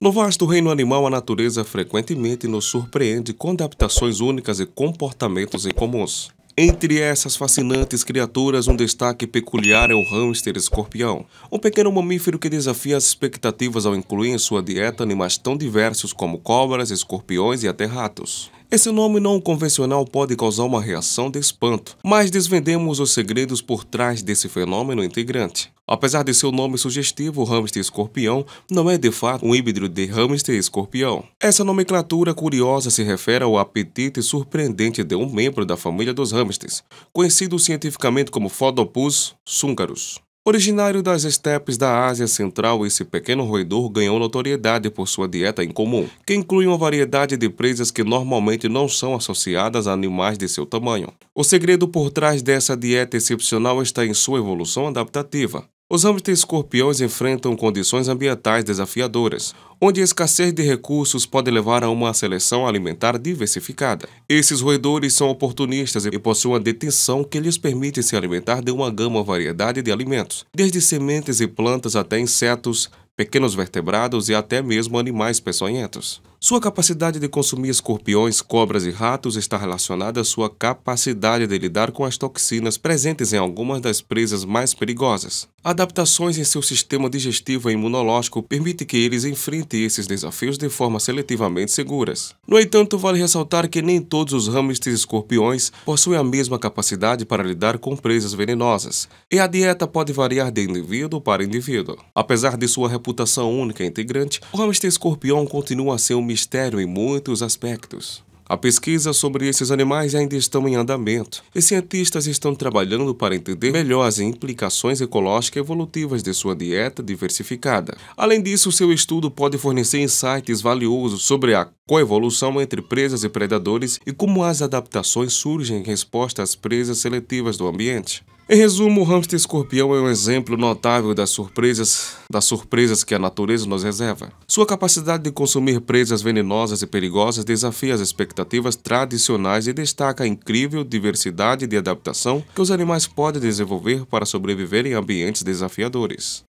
No vasto reino animal, a natureza frequentemente nos surpreende com adaptações únicas e comportamentos incomuns. Entre essas fascinantes criaturas, um destaque peculiar é o hamster escorpião, um pequeno mamífero que desafia as expectativas ao incluir em sua dieta animais tão diversos como cobras, escorpiões e até ratos. Esse nome não convencional pode causar uma reação de espanto, mas desvendemos os segredos por trás desse fenômeno integrante. Apesar de seu nome sugestivo, hamster escorpião não é de fato um híbrido de hamster escorpião. Essa nomenclatura curiosa se refere ao apetite surpreendente de um membro da família dos hamsters, conhecido cientificamente como Fodopus sungarus. Originário das estepes da Ásia Central, esse pequeno roedor ganhou notoriedade por sua dieta incomum, que inclui uma variedade de presas que normalmente não são associadas a animais de seu tamanho. O segredo por trás dessa dieta excepcional está em sua evolução adaptativa. Os âmbitos escorpiões enfrentam condições ambientais desafiadoras, onde a escassez de recursos pode levar a uma seleção alimentar diversificada. Esses roedores são oportunistas e possuem uma detenção que lhes permite se alimentar de uma gama variedade de alimentos, desde sementes e plantas até insetos, pequenos vertebrados e até mesmo animais peçonhentos. Sua capacidade de consumir escorpiões, cobras e ratos está relacionada à sua capacidade de lidar com as toxinas presentes em algumas das presas mais perigosas. Adaptações em seu sistema digestivo e imunológico permitem que eles enfrentem esses desafios de forma seletivamente seguras. No entanto, vale ressaltar que nem todos os hamsters escorpiões possuem a mesma capacidade para lidar com presas venenosas, e a dieta pode variar de indivíduo para indivíduo. Apesar de sua reputação computação única integrante, o hamster escorpião continua a ser um mistério em muitos aspectos. A pesquisa sobre esses animais ainda estão em andamento e cientistas estão trabalhando para entender melhor as implicações ecológicas e evolutivas de sua dieta diversificada. Além disso, seu estudo pode fornecer insights valiosos sobre a coevolução entre presas e predadores e como as adaptações surgem em resposta às presas seletivas do ambiente. Em resumo, o hamster escorpião é um exemplo notável das surpresas, das surpresas que a natureza nos reserva. Sua capacidade de consumir presas venenosas e perigosas desafia as expectativas tradicionais e destaca a incrível diversidade de adaptação que os animais podem desenvolver para sobreviver em ambientes desafiadores.